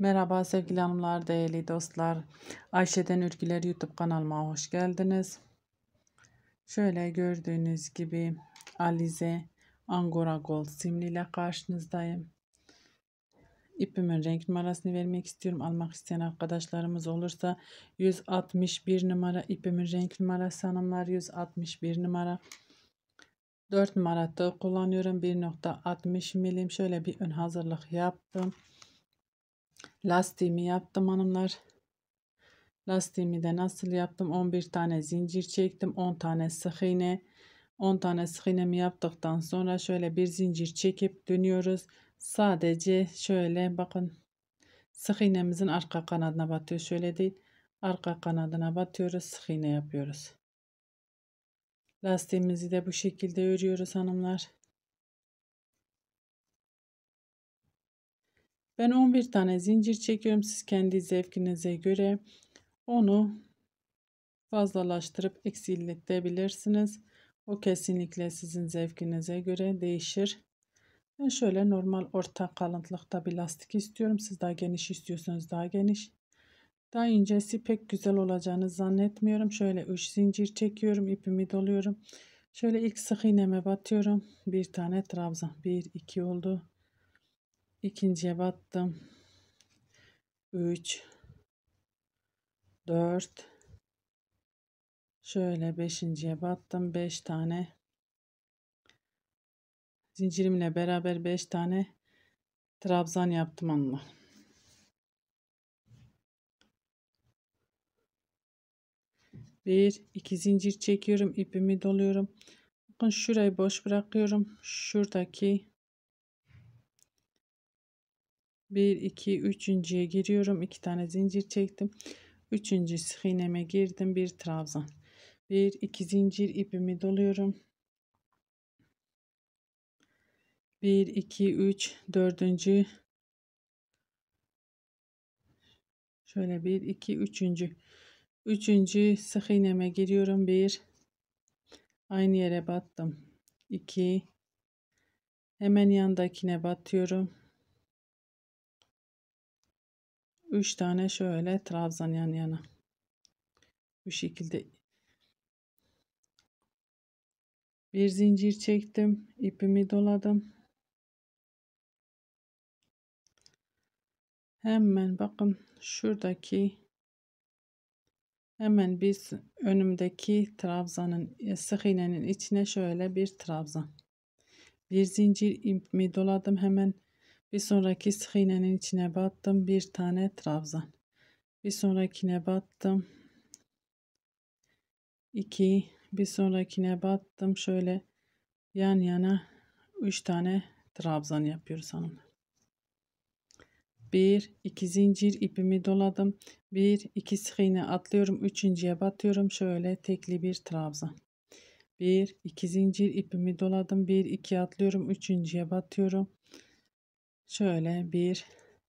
Merhaba sevgili hanımlar, değerli dostlar. Ayşe'den Ürgüler YouTube kanalıma hoş geldiniz. Şöyle gördüğünüz gibi Alize Angora Gold simliyle karşınızdayım. İpimin renk numarasını vermek istiyorum. Almak isteyen arkadaşlarımız olursa 161 numara ipimin renk numarası hanımlar 161 numara. 4 numara tığ kullanıyorum. 1.60 milim şöyle bir ön hazırlık yaptım. Lastiğimi yaptım hanımlar. Lastiğimi de nasıl yaptım? 11 tane zincir çektim. 10 tane sık iğne. 10 tane sık iğnemi yaptıktan sonra şöyle bir zincir çekip dönüyoruz. Sadece şöyle bakın sık iğnemizin arka kanadına batıyor. Şöyle değil. Arka kanadına batıyoruz. Sık iğne yapıyoruz. Lastiğimizi de bu şekilde örüyoruz hanımlar. Ben 11 tane zincir çekiyorum. Siz kendi zevkinize göre onu fazlalaştırıp eksiltebilirsiniz. O kesinlikle sizin zevkinize göre değişir. Ben şöyle normal orta kalınlıkta bir lastik istiyorum. Siz daha geniş istiyorsanız daha geniş. Daha incesi pek güzel olacağını zannetmiyorum. Şöyle 3 zincir çekiyorum. ipimi doluyorum. Şöyle ilk sık iğneme batıyorum. Bir tane trabzan. 1, 2 oldu ikinciye battım. 3 4 şöyle beşinciye battım. 5 beş tane zincirimle beraber 5 tane trabzan yaptım onunla. Bir, iki zincir çekiyorum. ipimi doluyorum. Bakın şurayı boş bırakıyorum. Şuradaki 1 2 üçüncüye giriyorum. 2 tane zincir çektim. Üçüncü sık girdim. Bir trabzan. 1 2 zincir ipimi doluyorum. 1 2 3 4. Şöyle 1 2 3. 3. sık iğneme giriyorum. 1 aynı yere battım. 2 hemen yandakine batıyorum. 3 tane şöyle trabzan yan yana. Bu şekilde bir zincir çektim. ipimi doladım. Hemen bakın şuradaki hemen biz önümdeki trabzanın e, sık iğnenin içine şöyle bir trabzan. Bir zincir ipimi doladım. Hemen bir sonraki sık içine battım. Bir tane trabzan. Bir sonrakine battım. 2. Bir sonrakine battım. Şöyle yan yana 3 tane trabzan yapıyoruz hanımlar. 1 2 zincir ipimi doladım. 1 2 sık iğne atlıyorum. 3.'ye batıyorum. Şöyle tekli bir trabzan. 1 2 zincir ipimi doladım. 1 2 atlıyorum. 3.'ye batıyorum. Şöyle bir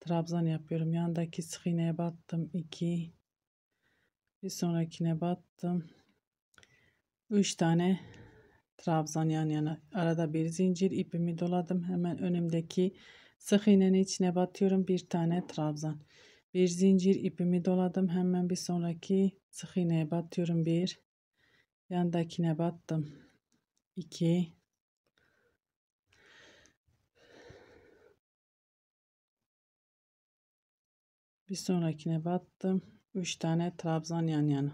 trabzan yapıyorum. Yandaki sık iğneye battım. 2 bir sonrakine battım. 3 tane trabzan yan yana. Arada bir zincir ipimi doladım. Hemen önümdeki sık iğnenin içine batıyorum. Bir tane trabzan. Bir zincir ipimi doladım. Hemen bir sonraki sık iğneye batıyorum. Bir yandakine battım. 2 Bir sonrakine battım. 3 tane trabzan yan yana.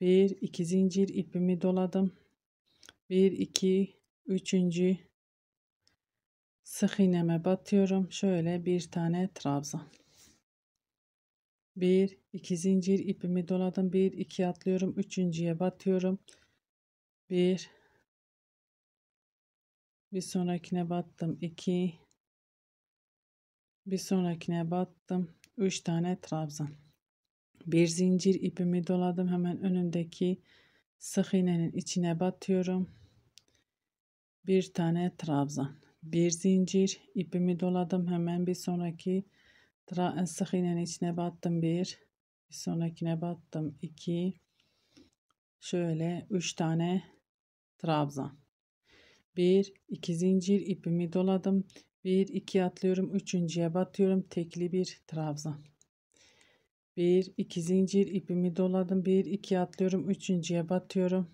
1 2 zincir ipimi doladım. 1 2 3. sık iğneme batıyorum. Şöyle bir tane trabzan. 1 2 zincir ipimi doladım. 1 2 atlıyorum. 3.'ye batıyorum. 1 bir sonrakine battım 2 bir sonrakine battım. 3 tane trabzan. Bir zincir ipimi doladım. Hemen önündeki sık iğnenin içine batıyorum. Bir tane trabzan. Bir zincir ipimi doladım. Hemen bir sonraki sık iğnenin içine battım. Bir. Bir sonrakine battım. iki. Şöyle 3 tane trabzan. Bir, iki zincir ipimi doladım. 1 2 atlıyorum. Üçüncüye batıyorum. Tekli bir trabzan. 1 2 zincir ipimi doladım. 1 2 atlıyorum. Üçüncüye batıyorum.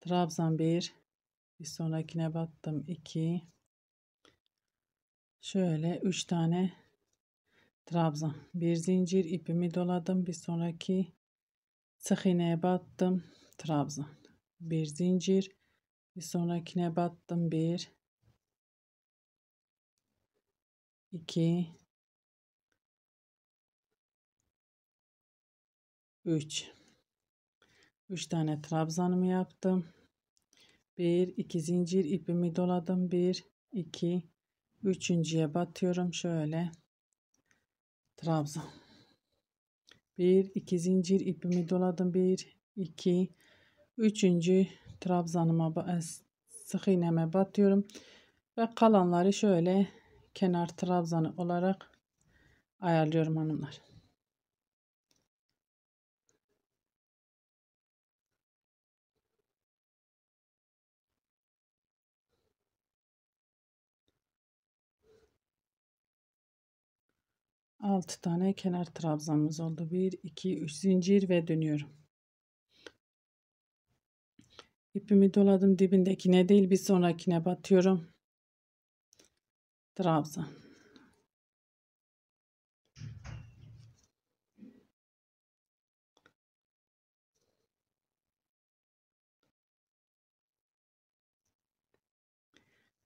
Trabzan 1. Bir sonrakine battım. 2. Şöyle 3 tane trabzan. Bir zincir ipimi doladım. Bir sonraki sık iğneye battım. Trabzan. Bir zincir. Bir sonrakine battım. 1 2 3 3 tane trabzanımı yaptım. 1 2 zincir ipimi doladım. 1 2 üçüncüye batıyorum şöyle. Trabzan. 1 2 zincir ipimi doladım. 1 2 3. trabzanıma e, sık iğneme batıyorum ve kalanları şöyle kenar trabzanı olarak ayarlıyorum hanımlar. Altı tane kenar trabzanımız oldu. Bir, iki, üç zincir ve dönüyorum. İpimi doladım dibindekine değil bir sonrakine batıyorum. Trabzon.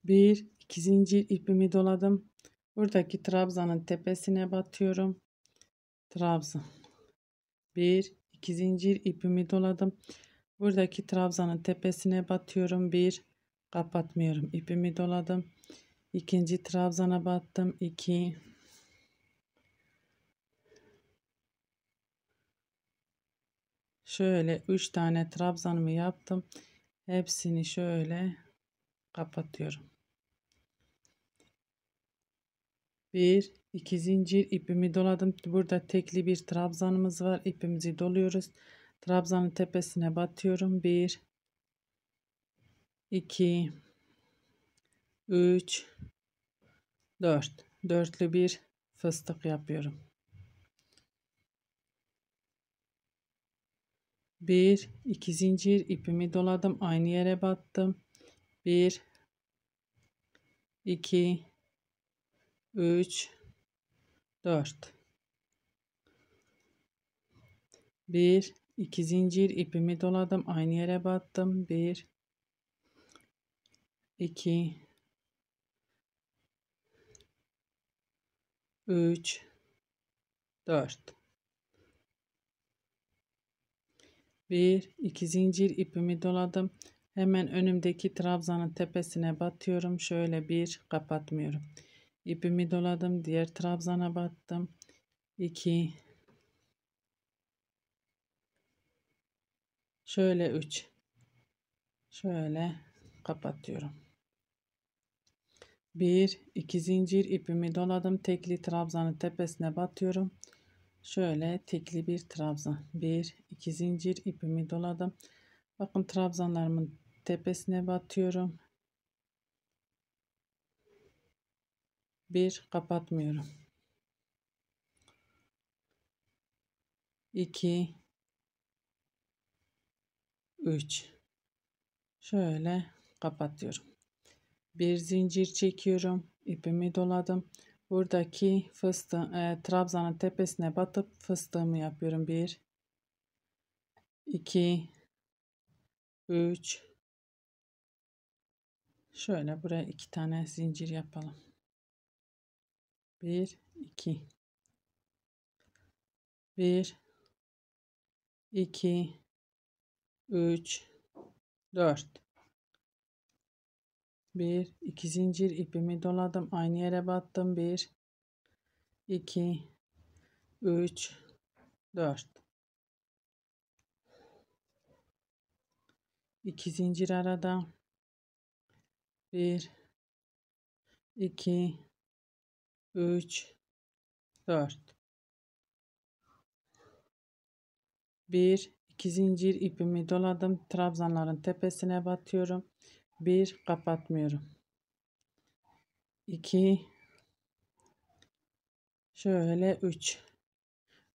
Bir, iki zincir ipimi doladım. Buradaki trabzanın tepesine batıyorum. Trabzan. Bir, iki zincir ipimi doladım. Buradaki trabzanın tepesine batıyorum. Bir, kapatmıyorum. İpimi doladım. İkinci trabzana battım. 2 Şöyle 3 tane trabzanımı yaptım. Hepsini şöyle kapatıyorum. 1 2 zincir ipimi doladım. Burada tekli bir trabzanımız var. İpimizi doluyoruz. Trabzanın tepesine batıyorum. 1 2 3 4 dörtlü bir fıstık yapıyorum. 1 2 zincir ipimi doladım, aynı yere battım. 1 2 3 4 1 2 zincir ipimi doladım, aynı yere battım. 1 2 3 4 1 2 zincir ipimi doladım. Hemen önümdeki trabzanın tepesine batıyorum. Şöyle bir kapatmıyorum. İpimi doladım. Diğer trabzana battım. 2 Şöyle 3 Şöyle kapatıyorum. 1 2 zincir ipimi doladım. Tekli trabzanın tepesine batıyorum. Şöyle tekli bir trabzan. 1 2 zincir ipimi doladım. Bakın trabzanlarımın tepesine batıyorum. Bir kapatmıyorum. 2 3 şöyle kapatıyorum bir zincir çekiyorum. ipimi doladım. Buradaki fıstığı e, trabzanın tepesine batıp fıstığımı yapıyorum. 1 2 3 Şöyle buraya iki tane zincir yapalım. 1 2 1 2 3 4 1 2 zincir ipimi doladım aynı yere battım 1 2 3 4 2 zincir arada 1 2 3 4 1 2 zincir ipimi doladım trabzanların tepesine batıyorum 1 kapatmıyorum. 2 şöyle 3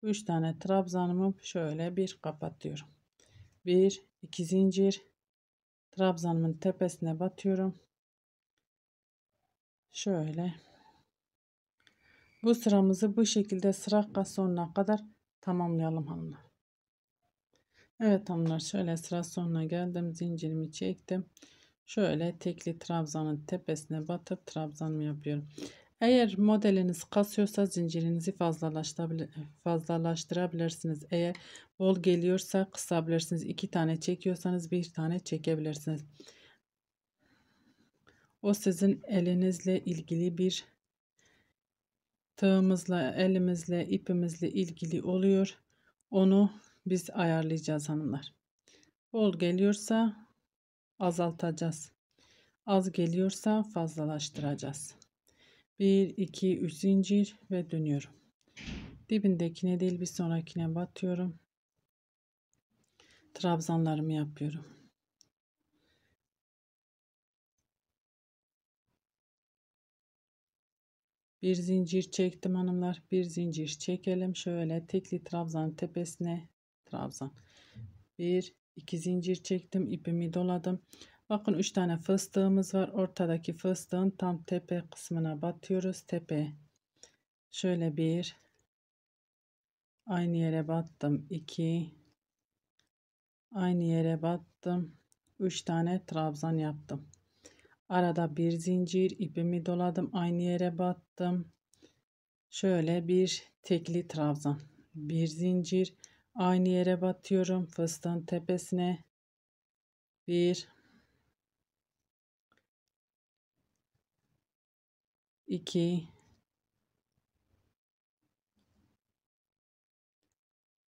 3 tane trabzanımı şöyle bir kapatıyorum. 1 2 zincir trabzanımın tepesine batıyorum. Şöyle bu sıramızı bu şekilde sıra sonuna kadar tamamlayalım hanımlar. Evet hanımlar şöyle sıra sonuna geldim. Zincirimi çektim. Şöyle tekli trabzanın tepesine batıp trabzanımı yapıyorum. Eğer modeliniz kasıyorsa zincirinizi fazlalaştırabilirsiniz. Eğer bol geliyorsa kısabilirsiniz. İki tane çekiyorsanız bir tane çekebilirsiniz. O sizin elinizle ilgili bir tığımızla, elimizle, ipimizle ilgili oluyor. Onu biz ayarlayacağız hanımlar. Bol geliyorsa azaltacağız. Az geliyorsa fazlalaştıracağız. 1, 2, 3 zincir ve dönüyorum. Dibindekine değil bir sonrakine batıyorum. Trabzanlarımı yapıyorum. Bir zincir çektim hanımlar. Bir zincir çekelim. Şöyle tekli trabzan tepesine trabzan. Bir. 2 zincir çektim ipimi doladım bakın 3 tane fıstığımız var ortadaki fıstığın tam tepe kısmına batıyoruz tepe şöyle bir aynı yere battım 2 aynı yere battım 3 tane trabzan yaptım arada bir zincir ipimi doladım aynı yere battım şöyle bir tekli trabzan bir zincir Aynı yere batıyorum. Fıstığın tepesine. Bir. İki.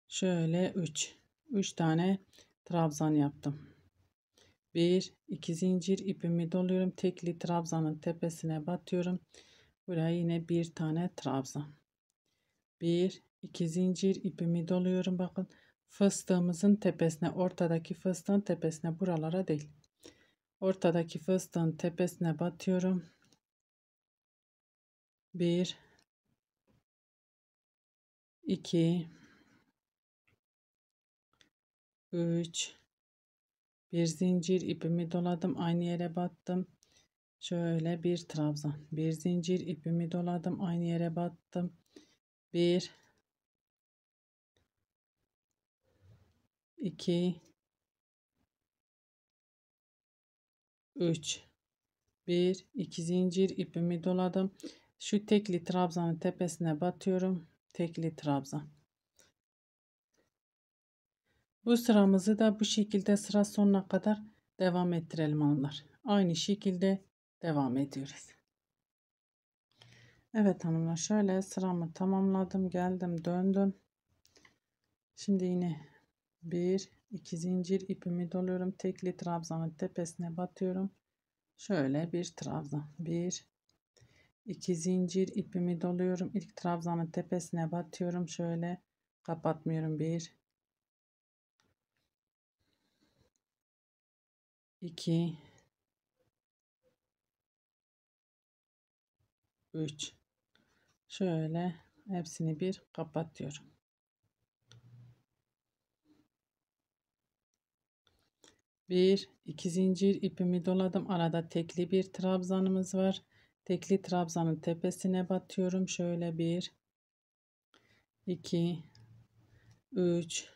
Şöyle üç. Üç tane trabzan yaptım. Bir, iki zincir ipimi doluyorum. Tekli trabzanın tepesine batıyorum. Buraya yine bir tane trabzan. Bir, 2 zincir ipimi doluyorum bakın fıstığımızın tepesine ortadaki fıstığın tepesine buralara değil ortadaki fıstığın tepesine batıyorum 1 2 3 bir zincir ipimi doladım aynı yere battım şöyle bir trabzan bir zincir ipimi doladım aynı yere battım bir 2 3 1 2 zincir ipimi doladım. Şu tekli trabzanın tepesine batıyorum. Tekli trabzan. Bu sıramızı da bu şekilde sıra sonuna kadar devam ettirelim hanımlar. Aynı şekilde devam ediyoruz. Evet hanımlar şöyle sıramı tamamladım. Geldim döndüm. Şimdi yine 1 2 zincir ipimi doluyorum. Tekli trabzanın tepesine batıyorum. Şöyle bir trabzan. 1 2 zincir ipimi doluyorum. ilk trabzanın tepesine batıyorum. Şöyle kapatmıyorum. 1 2 3 şöyle hepsini bir kapatıyorum 1 2 zincir ipimi doladım. Arada tekli bir trabzanımız var. Tekli trabzanın tepesine batıyorum. Şöyle 1 2 3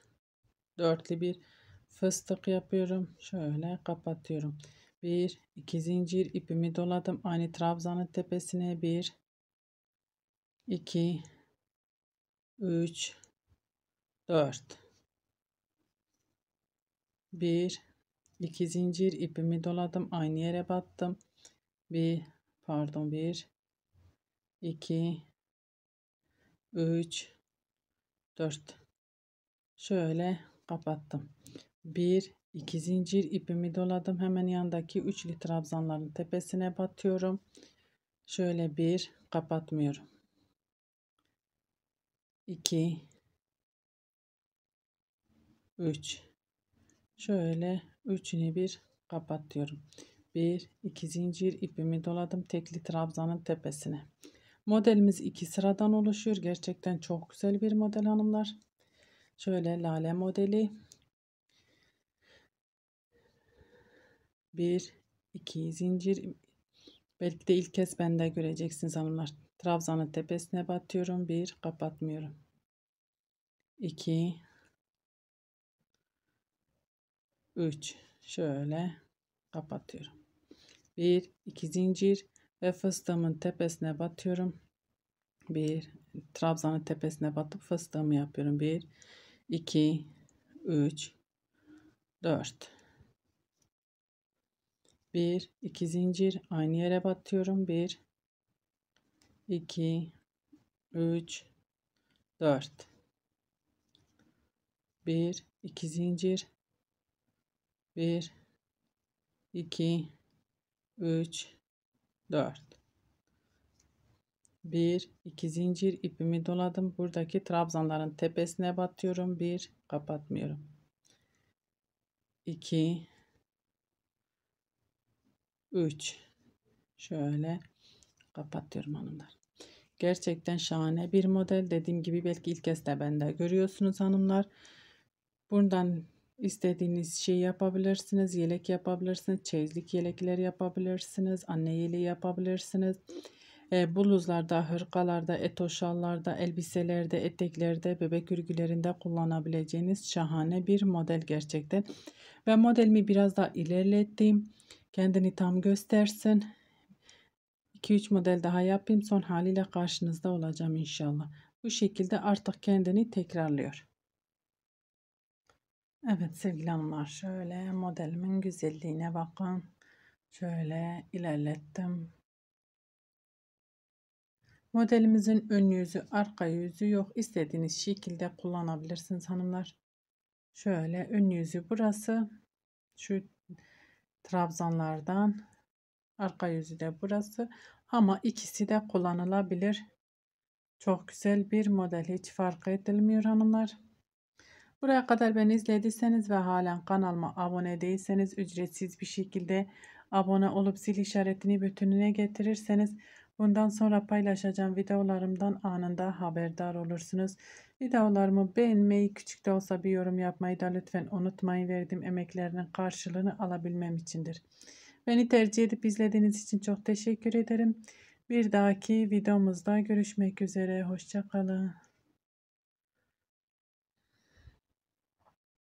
dörtlü bir fıstık yapıyorum. Şöyle kapatıyorum. 1 2 zincir ipimi doladım. Aynı trabzanın tepesine 1 2 3 4 1 2 zincir ipimi doladım aynı yere battım bir pardon bir iki üç dört şöyle kapattım bir iki zincir ipimi doladım hemen yandaki üçlü trabzanların tepesine batıyorum şöyle bir kapatmıyorum 2 3 şöyle Üçünü bir kapatıyorum. Bir, iki zincir ipimi doladım. Tekli trabzanın tepesine. Modelimiz iki sıradan oluşuyor. Gerçekten çok güzel bir model hanımlar. Şöyle lale modeli. 1 2 zincir belki de ilk kez bende göreceksiniz hanımlar trabzanın tepesine batıyorum bir kapatmıyorum 2 3 şöyle kapatıyorum. 1 2 zincir ve fıstığımın tepesine batıyorum. 1 trabzanın tepesine batıp fıstığımı yapıyorum. 1 2 3 4 1 2 zincir aynı yere batıyorum. 1 2 3 4 1 2 zincir 1 2 3 4 1 2 zincir ipimi doladım. Buradaki trabzanların tepesine batıyorum. 1 kapatmıyorum. 2 3 şöyle kapatıyorum hanımlar. Gerçekten şahane bir model. Dediğim gibi belki ilk kez de bende görüyorsunuz hanımlar. Buradan İstediğiniz şey yapabilirsiniz. Yelek yapabilirsiniz. Çeyizlik yelekler yapabilirsiniz. Anne yeleği yapabilirsiniz. E, bluzlarda, hırkalarda, etoşallarda, elbiselerde, eteklerde, bebek örgülerinde kullanabileceğiniz şahane bir model gerçekten. Ve modelimi biraz daha ilerlettim. Kendini tam göstersin. 2-3 model daha yapayım. Son haliyle karşınızda olacağım inşallah. Bu şekilde artık kendini tekrarlıyor. Evet sevgili hanımlar şöyle modelimin güzelliğine bakın. Şöyle ilerlettim. Modelimizin ön yüzü arka yüzü yok. İstediğiniz şekilde kullanabilirsiniz hanımlar. Şöyle ön yüzü burası. Şu trabzanlardan arka yüzü de burası. Ama ikisi de kullanılabilir. Çok güzel bir model hiç fark edilmiyor hanımlar. Buraya kadar beni izlediyseniz ve halen kanalıma abone değilseniz ücretsiz bir şekilde abone olup zil işaretini bütününe getirirseniz bundan sonra paylaşacağım videolarımdan anında haberdar olursunuz. Videolarımı beğenmeyi küçük de olsa bir yorum yapmayı da lütfen unutmayın. Verdiğim emeklerinin karşılığını alabilmem içindir. Beni tercih edip izlediğiniz için çok teşekkür ederim. Bir dahaki videomuzda görüşmek üzere. Hoşçakalın.